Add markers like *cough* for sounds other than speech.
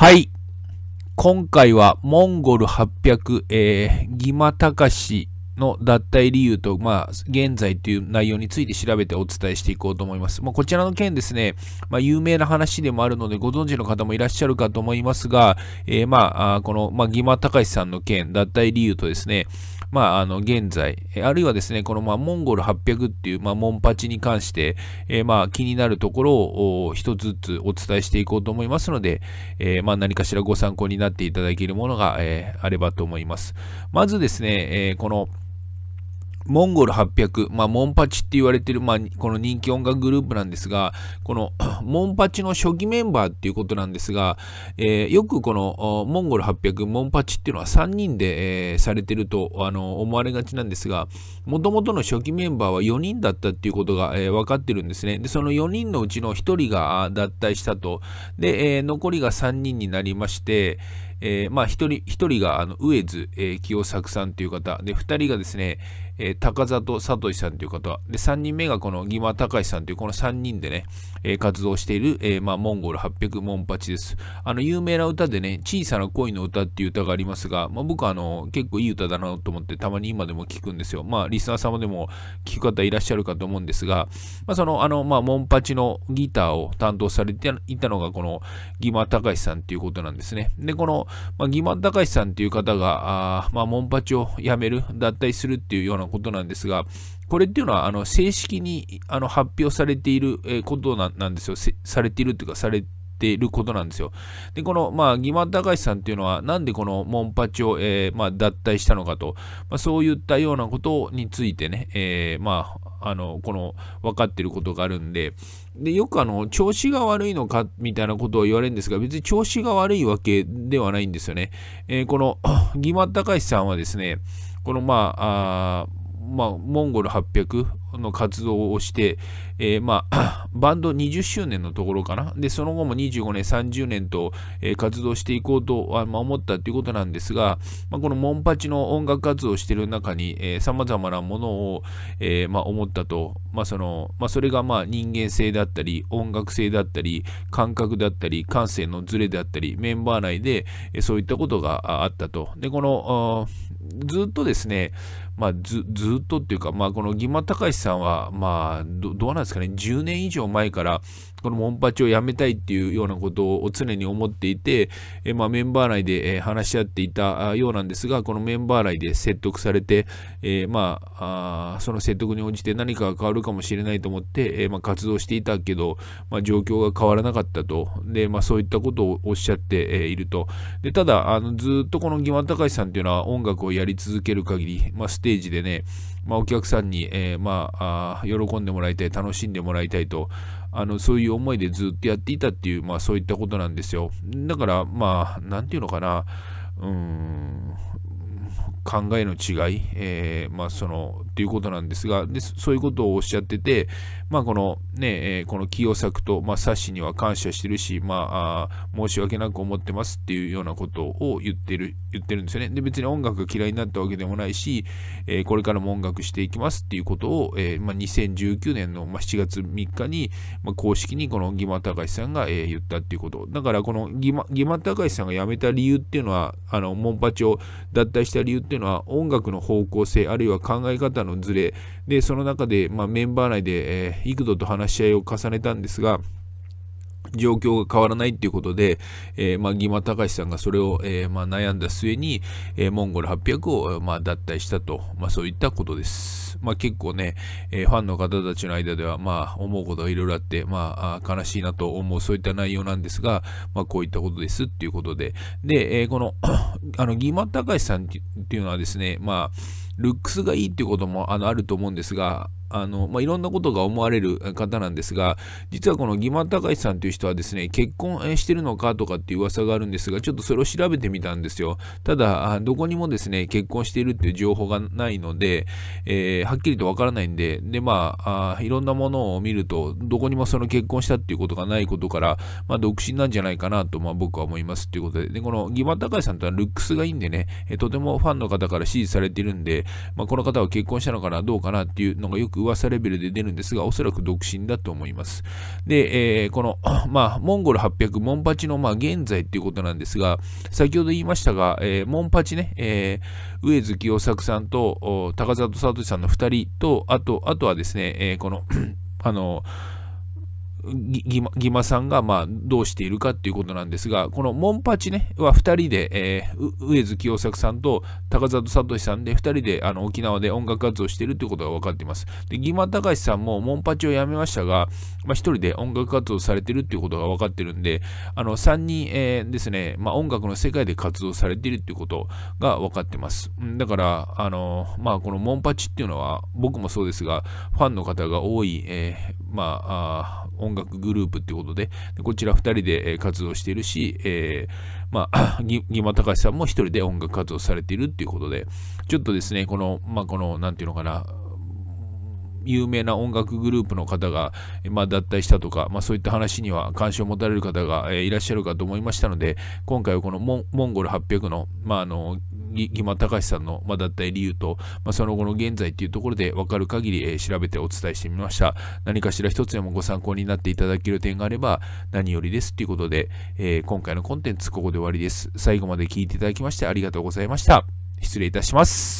はい。今回はモンゴル800、えー、ギマタカシの脱退理由と、まあ、現在という内容について調べてお伝えしていこうと思います。まあ、こちらの件ですね、まあ、有名な話でもあるので、ご存知の方もいらっしゃるかと思いますが、えー、まあ、この、まあ、ギマタカシさんの件、脱退理由とですね、まあ、あの、現在、あるいはですね、この、まあ、モンゴル800っていう、まあ、モンパチに関して、えー、まあ、気になるところを一つずつお伝えしていこうと思いますので、えー、まあ、何かしらご参考になっていただけるものが、えー、あればと思います。まずですね、えこの、モンゴル800、まあ、モンパチって言われてる、まあ、この人気音楽グループなんですが、この *clears throat* モンパチの初期メンバーっていうことなんですが、えー、よくこのモンゴル800、モンパチっていうのは3人で、えー、されてるとあの思われがちなんですが、もともとの初期メンバーは4人だったっていうことが、えー、分かってるんですね。で、その4人のうちの1人が脱退したと。で、えー、残りが3人になりまして、えー、まあ1人、1人があの上津、えー、清作さんという方、で、2人がですね、えー、高里聡さんという方は、で、3人目がこのギマ隆さんというこの3人でね、えー、活動している、えー、まあ、モンゴル800モンパチです。あの、有名な歌でね、小さな恋の歌っていう歌がありますが、まあ、僕はあの、結構いい歌だなと思って、たまに今でも聞くんですよ。まあ、リスナー様でも聞く方いらっしゃるかと思うんですが、まあ、その、あの、まあ、モンパチのギターを担当されていたのが、このギマ隆さんっていうことなんですね。で、この、まあ、ギマ隆さんっていう方が、あまあ、モンパチを辞める、脱退するっていうようなことなんですが、これっていうのは、あの、正式に、あの、発表されている、えことなんですよ。されているというか、されていることなんですよ。で、この、まあ、義満隆さんっていうのは、なんでこのモンパチを、えー、まあ、脱退したのかと、まあ、そういったようなことについてね、えー、まあ、あの、この、分かってることがあるんで、で、よくあの、調子が悪いのか、みたいなことを言われるんですが、別に調子が悪いわけではないんですよね。えー、この、義満隆さんはですね、このまあ、あまあ、モンゴル800の活動をして、えー、まあ、*clears throat* バンド20周年のところかな。で、その後も25年、30年と、えー、活動していこうと、まあ、思ったということなんですが、まあ、このモンパチの音楽活動をしている中に、さま様々なものを、えー、まあ、思ったと、まあ、その、まあ、それが、まあ、人間性だったり、音楽性だったり、感覚だったり、感性のズレだったり、メンバー内で、えー、そういったことがあったと。で、この、ずっとですね、まあ、ずずっとっていうか、まあ、この義馬隆さんは、まあど、どうなんですかね10年以上前からこのモンパチをやめたいっていうようなことを常に思っていて、えまあ、メンバー内で話し合っていたようなんですがこのメンバー内で説得されて、えー、まあ、あその説得に応じて何かが変わるかもしれないと思って、えー、まあ、活動していたけど、まあ、状況が変わらなかったとで、まあ、そういったことをおっしゃって、いるとでただあのずっとこの義馬隆さんっていうのは音楽をやり続ける限り、まあ、ステテージでね、まあ、お客さんに、えー、まあ喜んでもらいたい、楽しんでもらいたいと、あのそういう思いでずっとやっていたっていう、まあ、そういったことなんですよ。だから、まあ、なんていうのかな、うん、考えの違い、えー、まあ、その、ということなんですが、でそういうことをおっしゃってて、まあ、このね、えー、この清作と、まあ、冊子には感謝してるし、まあ申し訳なく思ってますっていうようなことを言ってる、言ってるんですよね。で、別に音楽が嫌いになったわけでもないし、えー、これからも音楽していきますっていうことを、えー、まあ、2019年の、まあ、7月3日に、まあ、公式にこの義馬隆さんが、え言ったっていうこと。だから、この義馬隆さんが辞めた理由っていうのは、あの、モンパチを脱退した理由っていうのはいうのは音楽の方向性あるいは考え方のズレでその中で、まあ、メンバー内で、えー、幾度と話し合いを重ねたんですが状況が変わらないっていうことで、えー、まあ、ギマ隆さんがそれを、えー、まあ、悩んだ末に、えー、モンゴル800を、まあ、脱退したと、まあ、そういったことです。まあ、結構ね、えファンの方たちの間では、まあ、思うことがいろいろあって、まあ、悲しいなと思う、そういった内容なんですが、まあ、こういったことですっていうことで。で、えこのあの、ギマ隆さんっていうのはですね、まあ、ルックスがいいっていうこともあのあると思うんですが、あの、まあ、いろんなことが思われる方なんですが、実はこの義間隆さんという人はですね、結婚してるのかとかっていう噂があるんですが、ちょっとそれを調べてみたんですよ。ただ、どこにもですね、結婚しているっていう情報がないので、えー、はっきりとわからないんで、で、まああ、いろんなものを見ると、どこにもその結婚したっていうことがないことから、まあ、独身なんじゃないかなと、まあ、僕は思いますということで、で、この義間隆さんとはルックスがいいんでね、とてもファンの方から支持されているんで、まあ、この方は結婚したのかな、どうかなっていうのがよくく噂レベルで出るんですが、おそらく独身だと思います。で、えー、この、*clears throat* まあ、モンゴル800、モンパチの、まあ、現在っていうことなんですが、先ほど言いましたが、えー、モンパチね、えー、上月清作さんと、高里聡さんの2人と、あと、あとはですね、えー、この *clears throat* あの、ギマギマさんがまあどうしているかっていうことなんですが、このモンパチね、は2人で、えー、上月清作さんと高里聡さんで2人であの沖縄で音楽活動しているということが分かっています。で、ギマ隆さんもモンパチを辞めましたが、まあ、1人で音楽活動されているということが分かってるんで、あの3人、えー、ですね、まあ、音楽の世界で活動されているということが分かってます。だから、あの、まあこのモンパチっていうのは僕もそうですが、ファンの方が多い、えー、まあ、音楽グループっていうことで、でこちら2人で活動しているし、えー、まあ、*clears throat* ぎ、またかしさんも1人で音楽活動されているっていうことで、ちょっとですね、この、まあ、この、なんていうのかな、有名な音楽グループの方が、まあ、脱退したとか、まあ、そういった話には関心を持たれる方が、えー、いらっしゃるかと思いましたので今回はこのモンゴル800の,、まあ、あのぎまたかしさんの、まあ、脱退理由と、まあ、その後の現在というところで分かる限り、えー、調べてお伝えしてみました。何かしら一つでもご参考になっていただける点があれば何よりですということで、えー、今回のコンテンツここで終わりです。最後まで聞いていただきましてありがとうございました。失礼いたします。